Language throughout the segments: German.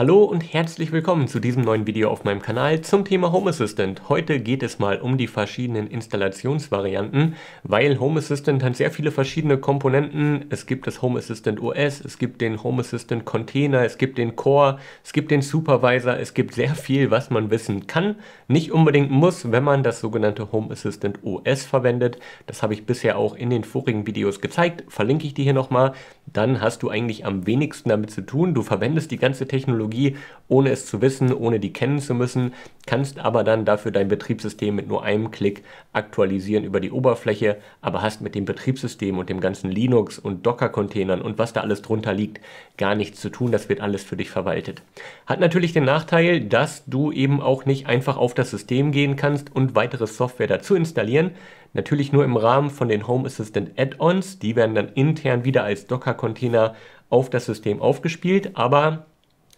Hallo und herzlich willkommen zu diesem neuen Video auf meinem Kanal zum Thema Home Assistant. Heute geht es mal um die verschiedenen Installationsvarianten, weil Home Assistant hat sehr viele verschiedene Komponenten. Es gibt das Home Assistant OS, es gibt den Home Assistant Container, es gibt den Core, es gibt den Supervisor, es gibt sehr viel, was man wissen kann. Nicht unbedingt muss, wenn man das sogenannte Home Assistant OS verwendet. Das habe ich bisher auch in den vorigen Videos gezeigt, verlinke ich dir hier nochmal. Dann hast du eigentlich am wenigsten damit zu tun. Du verwendest die ganze Technologie Technologie, ohne es zu wissen, ohne die kennen zu müssen, kannst aber dann dafür dein Betriebssystem mit nur einem Klick aktualisieren über die Oberfläche, aber hast mit dem Betriebssystem und dem ganzen Linux und Docker-Containern und was da alles drunter liegt, gar nichts zu tun. Das wird alles für dich verwaltet. Hat natürlich den Nachteil, dass du eben auch nicht einfach auf das System gehen kannst und weitere Software dazu installieren. Natürlich nur im Rahmen von den Home Assistant Add-ons. Die werden dann intern wieder als Docker-Container auf das System aufgespielt, aber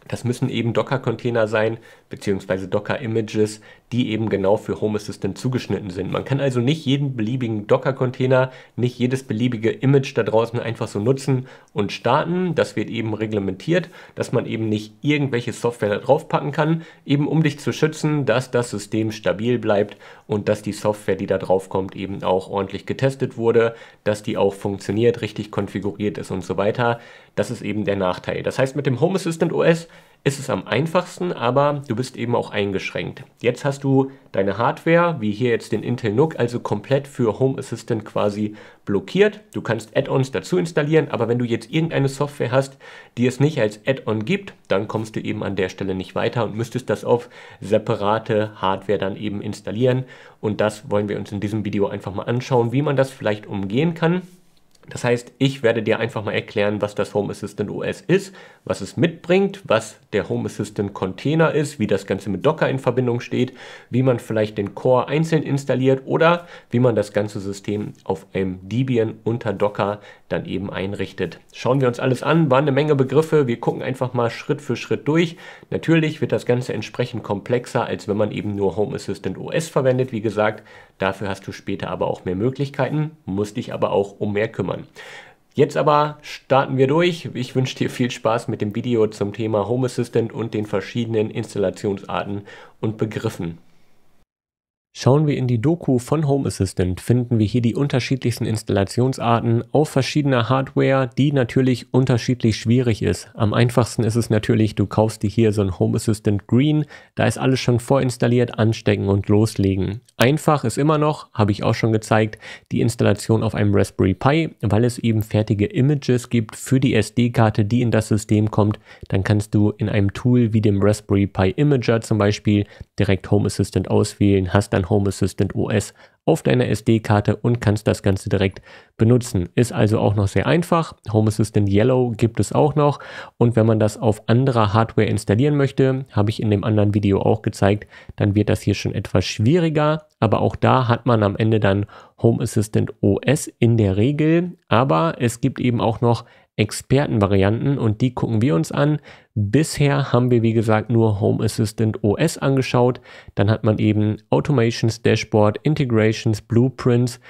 das müssen eben Docker-Container sein, beziehungsweise Docker-Images, die eben genau für Home Assistant zugeschnitten sind. Man kann also nicht jeden beliebigen Docker-Container, nicht jedes beliebige Image da draußen einfach so nutzen und starten. Das wird eben reglementiert, dass man eben nicht irgendwelche Software da draufpacken kann, eben um dich zu schützen, dass das System stabil bleibt und dass die Software, die da drauf kommt, eben auch ordentlich getestet wurde, dass die auch funktioniert, richtig konfiguriert ist und so weiter. Das ist eben der Nachteil. Das heißt, mit dem Home Assistant OS ist es am einfachsten, aber du bist eben auch eingeschränkt. Jetzt hast du deine Hardware, wie hier jetzt den Intel NUC, also komplett für Home Assistant quasi blockiert. Du kannst Add-ons dazu installieren, aber wenn du jetzt irgendeine Software hast, die es nicht als Add-on gibt, dann kommst du eben an der Stelle nicht weiter und müsstest das auf separate Hardware dann eben installieren. Und das wollen wir uns in diesem Video einfach mal anschauen, wie man das vielleicht umgehen kann. Das heißt, ich werde dir einfach mal erklären, was das Home Assistant OS ist, was es mitbringt, was der Home Assistant Container ist, wie das Ganze mit Docker in Verbindung steht, wie man vielleicht den Core einzeln installiert oder wie man das ganze System auf einem Debian unter Docker dann eben einrichtet. Schauen wir uns alles an, waren eine Menge Begriffe, wir gucken einfach mal Schritt für Schritt durch. Natürlich wird das Ganze entsprechend komplexer, als wenn man eben nur Home Assistant OS verwendet, wie gesagt. Dafür hast du später aber auch mehr Möglichkeiten, musst dich aber auch um mehr kümmern. Jetzt aber starten wir durch. Ich wünsche dir viel Spaß mit dem Video zum Thema Home Assistant und den verschiedenen Installationsarten und Begriffen. Schauen wir in die Doku von Home Assistant, finden wir hier die unterschiedlichsten Installationsarten auf verschiedener Hardware, die natürlich unterschiedlich schwierig ist. Am einfachsten ist es natürlich, du kaufst dir hier so ein Home Assistant Green, da ist alles schon vorinstalliert, anstecken und loslegen. Einfach ist immer noch, habe ich auch schon gezeigt, die Installation auf einem Raspberry Pi, weil es eben fertige Images gibt für die SD-Karte, die in das System kommt. Dann kannst du in einem Tool wie dem Raspberry Pi Imager zum Beispiel direkt Home Assistant auswählen, hast dann an Home Assistant OS auf deiner SD-Karte und kannst das Ganze direkt benutzen. Ist also auch noch sehr einfach. Home Assistant Yellow gibt es auch noch und wenn man das auf anderer Hardware installieren möchte, habe ich in dem anderen Video auch gezeigt, dann wird das hier schon etwas schwieriger, aber auch da hat man am Ende dann Home Assistant OS in der Regel, aber es gibt eben auch noch Expertenvarianten und die gucken wir uns an. Bisher haben wir, wie gesagt, nur Home Assistant OS angeschaut. Dann hat man eben Automations, Dashboard, Integrations, Blueprints,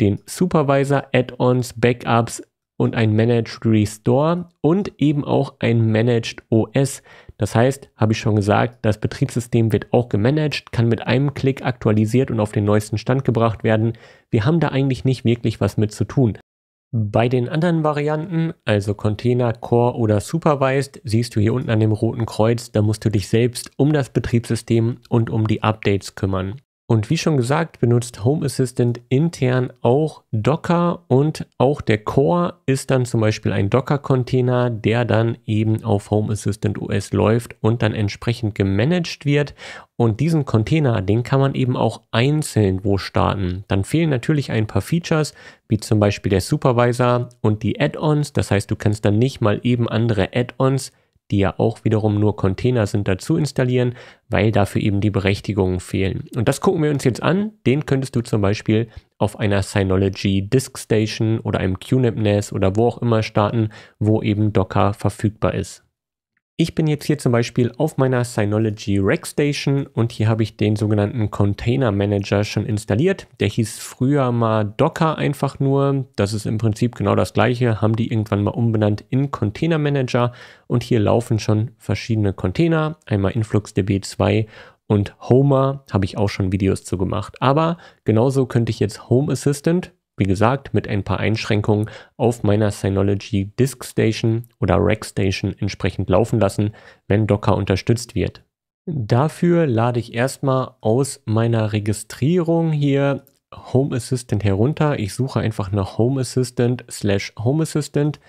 den Supervisor, Add-ons, Backups und ein Managed Restore und eben auch ein Managed OS. Das heißt, habe ich schon gesagt, das Betriebssystem wird auch gemanagt, kann mit einem Klick aktualisiert und auf den neuesten Stand gebracht werden. Wir haben da eigentlich nicht wirklich was mit zu tun. Bei den anderen Varianten, also Container, Core oder Supervised, siehst du hier unten an dem roten Kreuz, da musst du dich selbst um das Betriebssystem und um die Updates kümmern. Und wie schon gesagt, benutzt Home Assistant intern auch Docker und auch der Core ist dann zum Beispiel ein Docker-Container, der dann eben auf Home Assistant OS läuft und dann entsprechend gemanagt wird. Und diesen Container, den kann man eben auch einzeln wo starten. Dann fehlen natürlich ein paar Features, wie zum Beispiel der Supervisor und die Add-ons. Das heißt, du kannst dann nicht mal eben andere Add-ons die ja auch wiederum nur Container sind, dazu installieren, weil dafür eben die Berechtigungen fehlen. Und das gucken wir uns jetzt an. Den könntest du zum Beispiel auf einer Synology Disk Station oder einem QNAP NAS oder wo auch immer starten, wo eben Docker verfügbar ist. Ich bin jetzt hier zum Beispiel auf meiner Synology Rackstation und hier habe ich den sogenannten Container Manager schon installiert. Der hieß früher mal Docker einfach nur. Das ist im Prinzip genau das gleiche, haben die irgendwann mal umbenannt in Container Manager und hier laufen schon verschiedene Container, einmal InfluxDB 2 und Homer, habe ich auch schon Videos zu gemacht. Aber genauso könnte ich jetzt Home Assistant wie gesagt, mit ein paar Einschränkungen auf meiner Synology Disk Station oder Rack Station entsprechend laufen lassen, wenn Docker unterstützt wird. Dafür lade ich erstmal aus meiner Registrierung hier Home Assistant herunter. Ich suche einfach nach Home Assistant slash Home Assistant.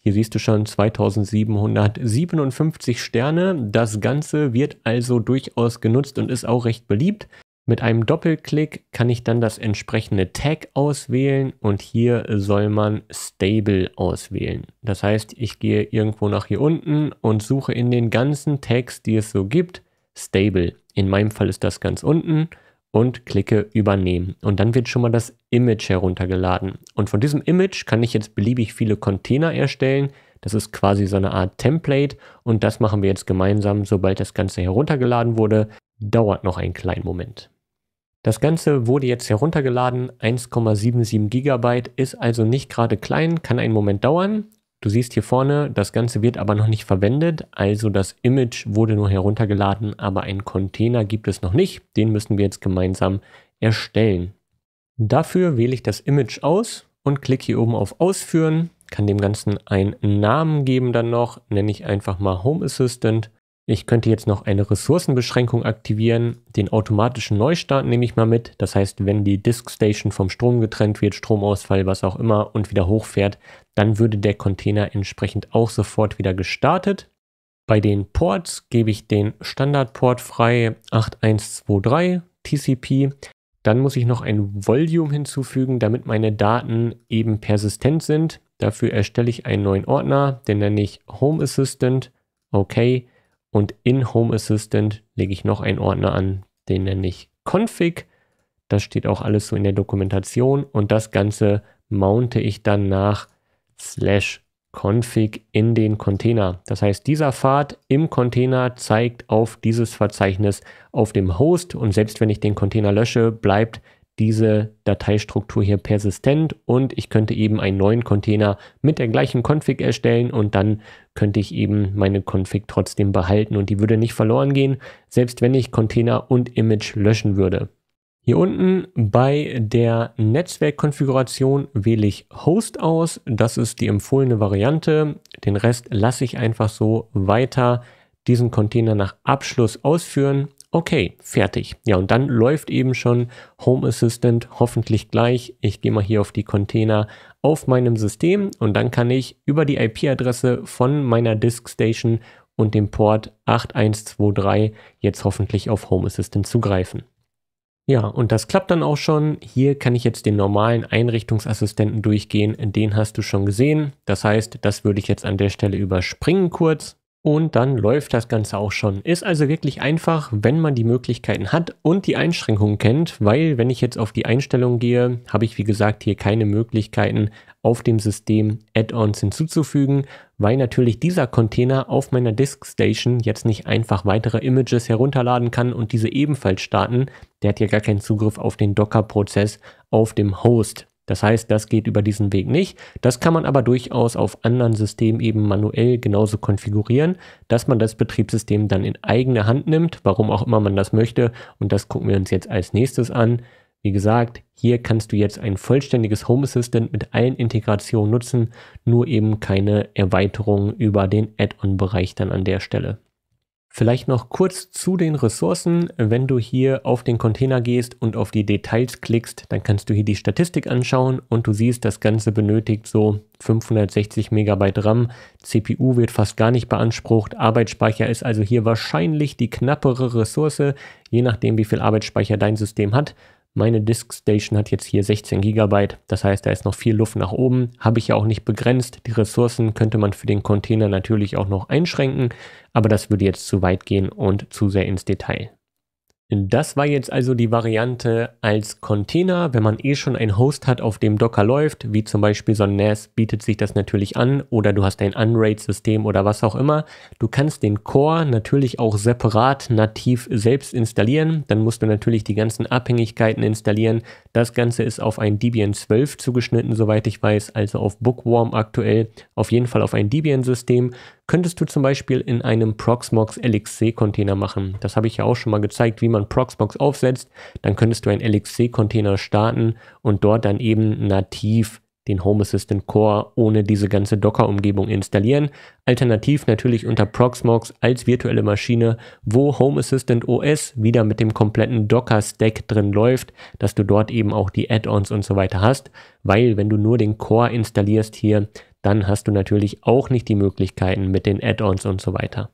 Hier siehst du schon 2757 Sterne. Das Ganze wird also durchaus genutzt und ist auch recht beliebt. Mit einem Doppelklick kann ich dann das entsprechende Tag auswählen und hier soll man Stable auswählen. Das heißt, ich gehe irgendwo nach hier unten und suche in den ganzen Tags, die es so gibt, Stable. In meinem Fall ist das ganz unten und klicke Übernehmen. Und dann wird schon mal das Image heruntergeladen. Und von diesem Image kann ich jetzt beliebig viele Container erstellen. Das ist quasi so eine Art Template und das machen wir jetzt gemeinsam, sobald das Ganze heruntergeladen wurde. Dauert noch einen kleinen Moment. Das Ganze wurde jetzt heruntergeladen, 1,77 GB, ist also nicht gerade klein, kann einen Moment dauern. Du siehst hier vorne, das Ganze wird aber noch nicht verwendet, also das Image wurde nur heruntergeladen, aber einen Container gibt es noch nicht, den müssen wir jetzt gemeinsam erstellen. Dafür wähle ich das Image aus und klicke hier oben auf Ausführen, kann dem Ganzen einen Namen geben dann noch, nenne ich einfach mal Home Assistant ich könnte jetzt noch eine Ressourcenbeschränkung aktivieren. Den automatischen Neustart nehme ich mal mit. Das heißt, wenn die Diskstation vom Strom getrennt wird, Stromausfall, was auch immer, und wieder hochfährt, dann würde der Container entsprechend auch sofort wieder gestartet. Bei den Ports gebe ich den Standardport frei 8123 TCP. Dann muss ich noch ein Volume hinzufügen, damit meine Daten eben persistent sind. Dafür erstelle ich einen neuen Ordner, den nenne ich Home Assistant. Okay. Und in Home Assistant lege ich noch einen Ordner an, den nenne ich Config. Das steht auch alles so in der Dokumentation und das Ganze mounte ich dann nach slash config in den Container. Das heißt, dieser Pfad im Container zeigt auf dieses Verzeichnis auf dem Host und selbst wenn ich den Container lösche, bleibt diese Dateistruktur hier persistent und ich könnte eben einen neuen Container mit der gleichen Config erstellen und dann könnte ich eben meine Config trotzdem behalten und die würde nicht verloren gehen, selbst wenn ich Container und Image löschen würde. Hier unten bei der Netzwerkkonfiguration wähle ich Host aus. Das ist die empfohlene Variante. Den Rest lasse ich einfach so weiter diesen Container nach Abschluss ausführen Okay, fertig. Ja, und dann läuft eben schon Home Assistant hoffentlich gleich. Ich gehe mal hier auf die Container auf meinem System und dann kann ich über die IP-Adresse von meiner Diskstation und dem Port 8123 jetzt hoffentlich auf Home Assistant zugreifen. Ja, und das klappt dann auch schon. Hier kann ich jetzt den normalen Einrichtungsassistenten durchgehen. Den hast du schon gesehen. Das heißt, das würde ich jetzt an der Stelle überspringen kurz. Und dann läuft das Ganze auch schon. Ist also wirklich einfach, wenn man die Möglichkeiten hat und die Einschränkungen kennt, weil wenn ich jetzt auf die Einstellungen gehe, habe ich wie gesagt hier keine Möglichkeiten auf dem System Add-ons hinzuzufügen, weil natürlich dieser Container auf meiner Diskstation jetzt nicht einfach weitere Images herunterladen kann und diese ebenfalls starten. Der hat ja gar keinen Zugriff auf den Docker-Prozess auf dem Host. Das heißt, das geht über diesen Weg nicht. Das kann man aber durchaus auf anderen Systemen eben manuell genauso konfigurieren, dass man das Betriebssystem dann in eigene Hand nimmt, warum auch immer man das möchte. Und das gucken wir uns jetzt als nächstes an. Wie gesagt, hier kannst du jetzt ein vollständiges Home Assistant mit allen Integrationen nutzen, nur eben keine Erweiterung über den Add-on-Bereich dann an der Stelle. Vielleicht noch kurz zu den Ressourcen. Wenn du hier auf den Container gehst und auf die Details klickst, dann kannst du hier die Statistik anschauen und du siehst, das Ganze benötigt so 560 MB RAM. CPU wird fast gar nicht beansprucht. Arbeitsspeicher ist also hier wahrscheinlich die knappere Ressource, je nachdem wie viel Arbeitsspeicher dein System hat. Meine Diskstation hat jetzt hier 16 GB, das heißt, da ist noch viel Luft nach oben. Habe ich ja auch nicht begrenzt. Die Ressourcen könnte man für den Container natürlich auch noch einschränken, aber das würde jetzt zu weit gehen und zu sehr ins Detail. Das war jetzt also die Variante als Container. Wenn man eh schon einen Host hat, auf dem Docker läuft, wie zum Beispiel so ein NAS, bietet sich das natürlich an oder du hast ein Unraid-System oder was auch immer. Du kannst den Core natürlich auch separat nativ selbst installieren. Dann musst du natürlich die ganzen Abhängigkeiten installieren. Das Ganze ist auf ein Debian 12 zugeschnitten, soweit ich weiß, also auf Bookworm aktuell. Auf jeden Fall auf ein Debian-System könntest du zum Beispiel in einem Proxmox LXC-Container machen. Das habe ich ja auch schon mal gezeigt, wie man Proxmox aufsetzt. Dann könntest du einen LXC-Container starten und dort dann eben nativ den Home Assistant Core ohne diese ganze Docker-Umgebung installieren. Alternativ natürlich unter Proxmox als virtuelle Maschine, wo Home Assistant OS wieder mit dem kompletten Docker-Stack drin läuft, dass du dort eben auch die Add-ons und so weiter hast, weil wenn du nur den Core installierst hier, dann hast du natürlich auch nicht die Möglichkeiten mit den Add-ons und so weiter.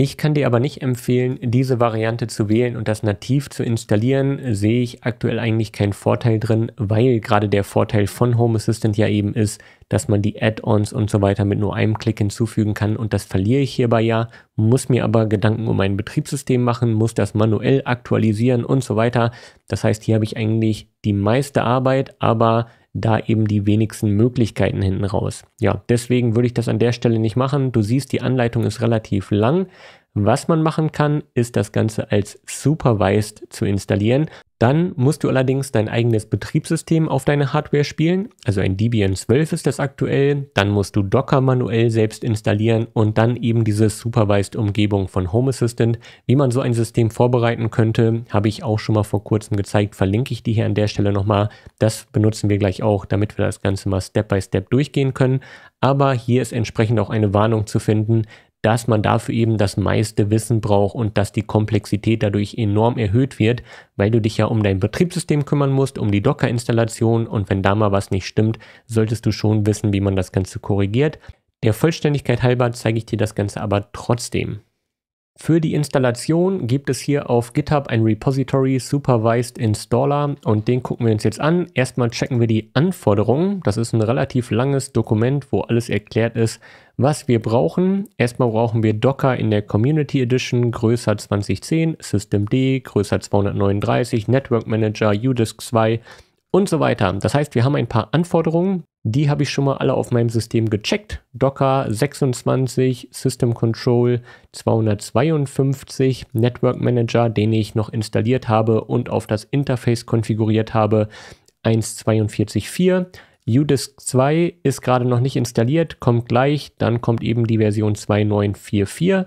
Ich kann dir aber nicht empfehlen, diese Variante zu wählen und das nativ zu installieren, sehe ich aktuell eigentlich keinen Vorteil drin, weil gerade der Vorteil von Home Assistant ja eben ist, dass man die Add-ons und so weiter mit nur einem Klick hinzufügen kann und das verliere ich hierbei ja, muss mir aber Gedanken um mein Betriebssystem machen, muss das manuell aktualisieren und so weiter. Das heißt, hier habe ich eigentlich die meiste Arbeit, aber da eben die wenigsten Möglichkeiten hinten raus. Ja, deswegen würde ich das an der Stelle nicht machen. Du siehst, die Anleitung ist relativ lang. Was man machen kann, ist das Ganze als Supervised zu installieren. Dann musst du allerdings dein eigenes Betriebssystem auf deine Hardware spielen. Also ein Debian 12 ist das aktuell. Dann musst du Docker manuell selbst installieren und dann eben diese supervised Umgebung von Home Assistant. Wie man so ein System vorbereiten könnte, habe ich auch schon mal vor kurzem gezeigt. Verlinke ich die hier an der Stelle nochmal. Das benutzen wir gleich auch, damit wir das Ganze mal Step by Step durchgehen können. Aber hier ist entsprechend auch eine Warnung zu finden dass man dafür eben das meiste Wissen braucht und dass die Komplexität dadurch enorm erhöht wird, weil du dich ja um dein Betriebssystem kümmern musst, um die Docker-Installation und wenn da mal was nicht stimmt, solltest du schon wissen, wie man das Ganze korrigiert. Der Vollständigkeit halber zeige ich dir das Ganze aber trotzdem. Für die Installation gibt es hier auf GitHub ein Repository Supervised Installer und den gucken wir uns jetzt an. Erstmal checken wir die Anforderungen. Das ist ein relativ langes Dokument, wo alles erklärt ist, was wir brauchen. Erstmal brauchen wir Docker in der Community Edition größer 2010, Systemd größer 239, Network Manager, UDisk 2 und so weiter. Das heißt, wir haben ein paar Anforderungen, die habe ich schon mal alle auf meinem System gecheckt. Docker 26, System Control 252, Network Manager, den ich noch installiert habe und auf das Interface konfiguriert habe, 1.42.4. UDisk 2 ist gerade noch nicht installiert, kommt gleich, dann kommt eben die Version 2.9.4.4.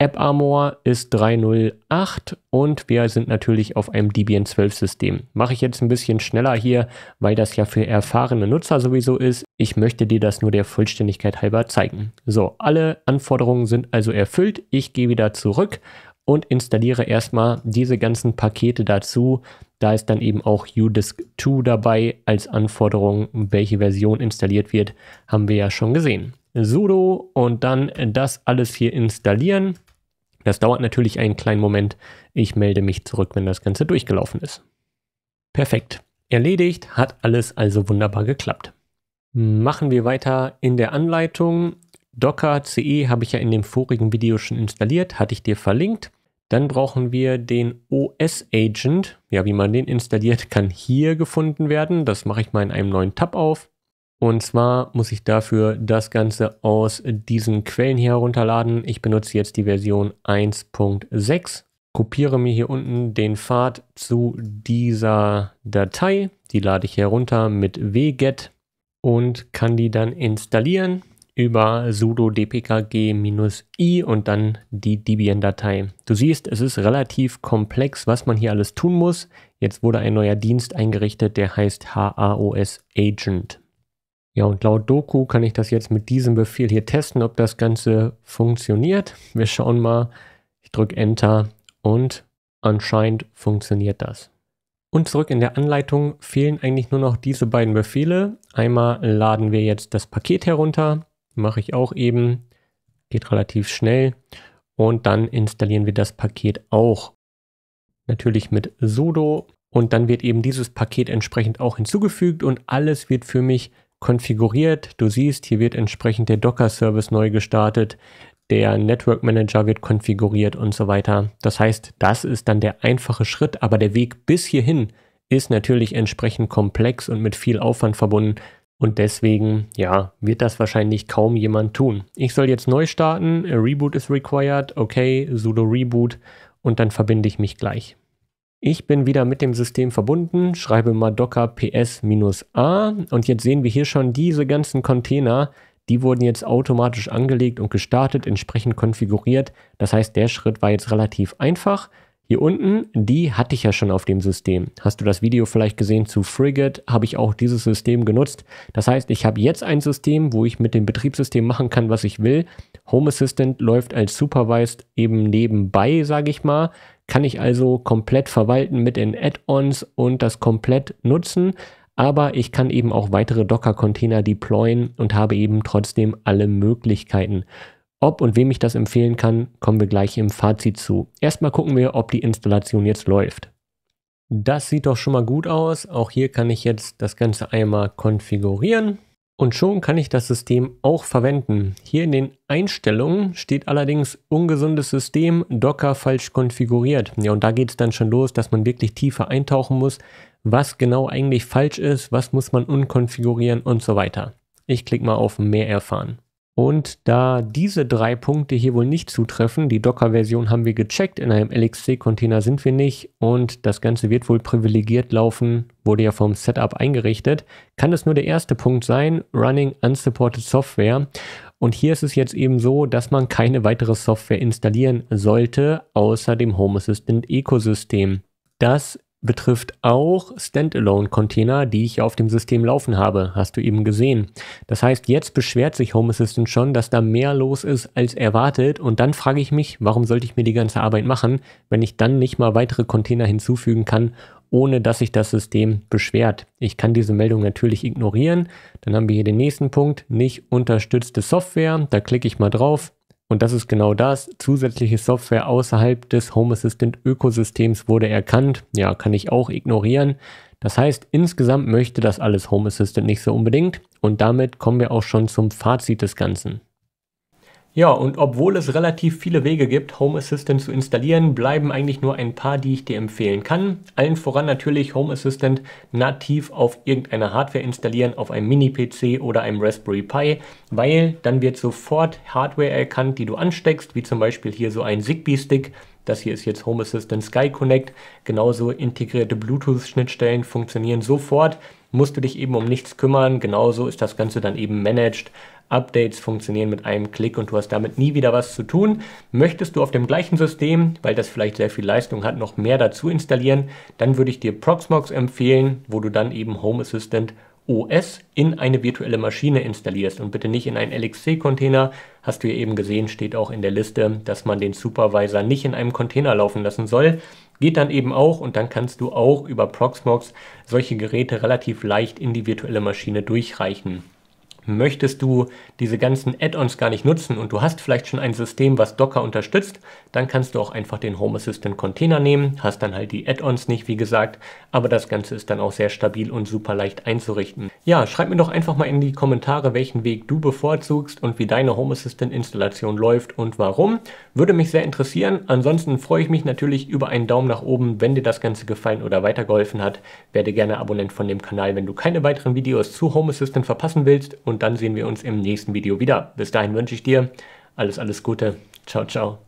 AppArmor ist 308 und wir sind natürlich auf einem Debian 12 System. Mache ich jetzt ein bisschen schneller hier, weil das ja für erfahrene Nutzer sowieso ist. Ich möchte dir das nur der Vollständigkeit halber zeigen. So, alle Anforderungen sind also erfüllt. Ich gehe wieder zurück und installiere erstmal diese ganzen Pakete dazu. Da ist dann eben auch udisk 2 dabei als Anforderung, welche Version installiert wird, haben wir ja schon gesehen. sudo und dann das alles hier installieren. Das dauert natürlich einen kleinen Moment. Ich melde mich zurück, wenn das Ganze durchgelaufen ist. Perfekt. Erledigt, hat alles also wunderbar geklappt. Machen wir weiter in der Anleitung. Docker CE habe ich ja in dem vorigen Video schon installiert, hatte ich dir verlinkt. Dann brauchen wir den OS-Agent. Ja, wie man den installiert, kann hier gefunden werden. Das mache ich mal in einem neuen Tab auf. Und zwar muss ich dafür das Ganze aus diesen Quellen hier herunterladen. Ich benutze jetzt die Version 1.6, kopiere mir hier unten den Pfad zu dieser Datei. Die lade ich herunter mit wget und kann die dann installieren über sudo dpkg-i und dann die Debian-Datei. Du siehst, es ist relativ komplex, was man hier alles tun muss. Jetzt wurde ein neuer Dienst eingerichtet, der heißt HAOS Agent. Ja, und laut Doku kann ich das jetzt mit diesem Befehl hier testen, ob das Ganze funktioniert. Wir schauen mal. Ich drücke Enter und anscheinend funktioniert das. Und zurück in der Anleitung fehlen eigentlich nur noch diese beiden Befehle. Einmal laden wir jetzt das Paket herunter, mache ich auch eben, geht relativ schnell. Und dann installieren wir das Paket auch. Natürlich mit sudo und dann wird eben dieses Paket entsprechend auch hinzugefügt und alles wird für mich konfiguriert. Du siehst, hier wird entsprechend der Docker-Service neu gestartet, der Network Manager wird konfiguriert und so weiter. Das heißt, das ist dann der einfache Schritt, aber der Weg bis hierhin ist natürlich entsprechend komplex und mit viel Aufwand verbunden. Und deswegen, ja, wird das wahrscheinlich kaum jemand tun. Ich soll jetzt neu starten, A Reboot is required, okay, sudo Reboot und dann verbinde ich mich gleich. Ich bin wieder mit dem System verbunden, schreibe mal docker ps-a und jetzt sehen wir hier schon diese ganzen Container, die wurden jetzt automatisch angelegt und gestartet, entsprechend konfiguriert. Das heißt, der Schritt war jetzt relativ einfach. Hier unten, die hatte ich ja schon auf dem System. Hast du das Video vielleicht gesehen zu Frigate, habe ich auch dieses System genutzt. Das heißt, ich habe jetzt ein System, wo ich mit dem Betriebssystem machen kann, was ich will. Home Assistant läuft als Supervised eben nebenbei, sage ich mal kann ich also komplett verwalten mit den Add-ons und das komplett nutzen. Aber ich kann eben auch weitere Docker-Container deployen und habe eben trotzdem alle Möglichkeiten. Ob und wem ich das empfehlen kann, kommen wir gleich im Fazit zu. Erstmal gucken wir, ob die Installation jetzt läuft. Das sieht doch schon mal gut aus. Auch hier kann ich jetzt das Ganze einmal konfigurieren. Und schon kann ich das System auch verwenden. Hier in den Einstellungen steht allerdings ungesundes System, Docker falsch konfiguriert. Ja, und da geht es dann schon los, dass man wirklich tiefer eintauchen muss, was genau eigentlich falsch ist, was muss man unkonfigurieren und so weiter. Ich klicke mal auf mehr erfahren. Und da diese drei Punkte hier wohl nicht zutreffen, die Docker-Version haben wir gecheckt, in einem LXC-Container sind wir nicht und das Ganze wird wohl privilegiert laufen, wurde ja vom Setup eingerichtet, kann das nur der erste Punkt sein, Running Unsupported Software. Und hier ist es jetzt eben so, dass man keine weitere Software installieren sollte, außer dem Home Assistant Ecosystem. Das betrifft auch Standalone-Container, die ich auf dem System laufen habe. Hast du eben gesehen. Das heißt, jetzt beschwert sich Home Assistant schon, dass da mehr los ist als erwartet. Und dann frage ich mich, warum sollte ich mir die ganze Arbeit machen, wenn ich dann nicht mal weitere Container hinzufügen kann, ohne dass sich das System beschwert. Ich kann diese Meldung natürlich ignorieren. Dann haben wir hier den nächsten Punkt, nicht unterstützte Software. Da klicke ich mal drauf und das ist genau das. Zusätzliche Software außerhalb des Home Assistant Ökosystems wurde erkannt. Ja, kann ich auch ignorieren. Das heißt, insgesamt möchte das alles Home Assistant nicht so unbedingt. Und damit kommen wir auch schon zum Fazit des Ganzen. Ja, und obwohl es relativ viele Wege gibt, Home Assistant zu installieren, bleiben eigentlich nur ein paar, die ich dir empfehlen kann. Allen voran natürlich Home Assistant nativ auf irgendeiner Hardware installieren, auf einem Mini-PC oder einem Raspberry Pi, weil dann wird sofort Hardware erkannt, die du ansteckst, wie zum Beispiel hier so ein Zigbee-Stick das hier ist jetzt Home Assistant Sky Connect. Genauso integrierte Bluetooth-Schnittstellen funktionieren sofort. Musst du dich eben um nichts kümmern. Genauso ist das Ganze dann eben managed. Updates funktionieren mit einem Klick und du hast damit nie wieder was zu tun. Möchtest du auf dem gleichen System, weil das vielleicht sehr viel Leistung hat, noch mehr dazu installieren, dann würde ich dir Proxmox empfehlen, wo du dann eben Home Assistant OS in eine virtuelle Maschine installierst und bitte nicht in einen LXC-Container. Hast du ja eben gesehen, steht auch in der Liste, dass man den Supervisor nicht in einem Container laufen lassen soll. Geht dann eben auch und dann kannst du auch über Proxmox solche Geräte relativ leicht in die virtuelle Maschine durchreichen. Möchtest du diese ganzen Add-ons gar nicht nutzen und du hast vielleicht schon ein System, was Docker unterstützt, dann kannst du auch einfach den Home Assistant Container nehmen, hast dann halt die Add-ons nicht, wie gesagt, aber das Ganze ist dann auch sehr stabil und super leicht einzurichten. Ja, schreib mir doch einfach mal in die Kommentare, welchen Weg du bevorzugst und wie deine Home Assistant Installation läuft und warum. Würde mich sehr interessieren. Ansonsten freue ich mich natürlich über einen Daumen nach oben, wenn dir das Ganze gefallen oder weitergeholfen hat. Werde gerne Abonnent von dem Kanal, wenn du keine weiteren Videos zu Home Assistant verpassen willst und und dann sehen wir uns im nächsten Video wieder. Bis dahin wünsche ich dir alles, alles Gute. Ciao, ciao.